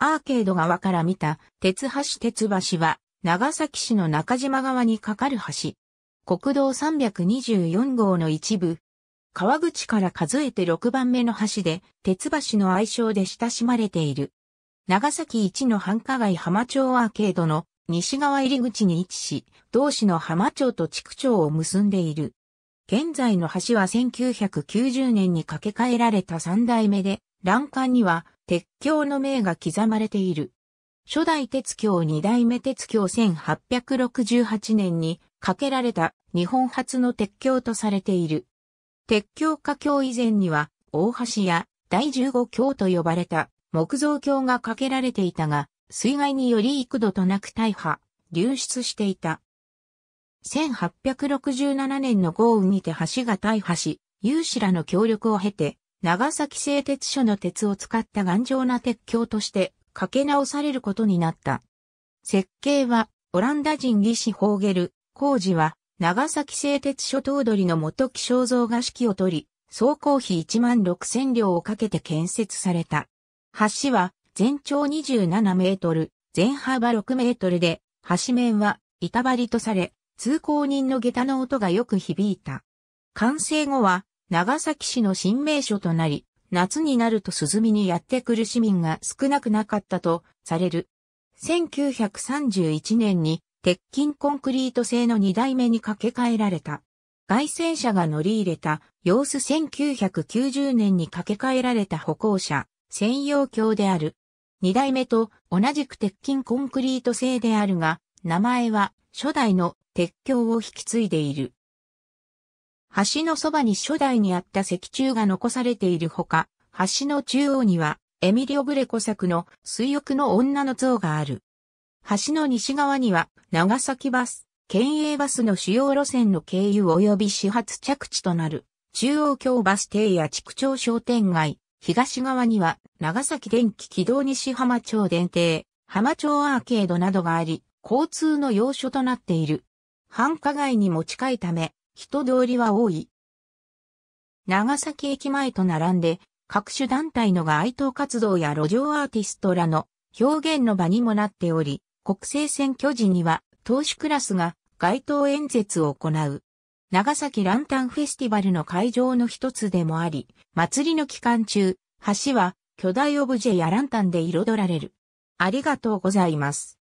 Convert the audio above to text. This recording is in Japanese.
アーケード側から見た、鉄橋鉄橋は、長崎市の中島側に架かる橋。国道324号の一部。川口から数えて6番目の橋で、鉄橋の愛称で親しまれている。長崎一の繁華街浜町アーケードの西側入り口に位置し、同市の浜町と地区町を結んでいる。現在の橋は1990年に架け替えられた三代目で、欄干には鉄橋の銘が刻まれている。初代鉄橋二代目鉄橋1868年に架けられた日本初の鉄橋とされている。鉄橋架橋以前には大橋や第15橋と呼ばれた木造橋が架けられていたが、水害により幾度となく大破、流出していた。1867年の豪雨にて橋が大破し、有志らの協力を経て、長崎製鉄所の鉄を使った頑丈な鉄橋としてかけ直されることになった。設計はオランダ人技師ホーゲル、工事は長崎製鉄所頭取の元木肖像が指揮を取り、総工費1万6000両をかけて建設された。橋は全長27メートル、全幅6メートルで、橋面は板張りとされ、通行人の下駄の音がよく響いた。完成後は長崎市の新名所となり、夏になると涼みにやってくる市民が少なくなかったとされる。1931年に鉄筋コンクリート製の2代目に架け替えられた。外線車が乗り入れた様子1990年に架け替えられた歩行者専用橋である。2代目と同じく鉄筋コンクリート製であるが、名前は初代の鉄橋を引き継いでいる。橋のそばに初代にあった石柱が残されているほか、橋の中央には、エミリオ・ブレコ作の水浴の女の像がある。橋の西側には、長崎バス、県営バスの主要路線の経由及び始発着地となる、中央京バス停や畜町商店街、東側には、長崎電気軌道西浜町電停、浜町アーケードなどがあり、交通の要所となっている。繁華街にも近いため、人通りは多い。長崎駅前と並んで、各種団体のが哀悼活動や路上アーティストらの表現の場にもなっており、国政選挙時には、党首クラスが街頭演説を行う。長崎ランタンフェスティバルの会場の一つでもあり、祭りの期間中、橋は巨大オブジェやランタンで彩られる。ありがとうございます。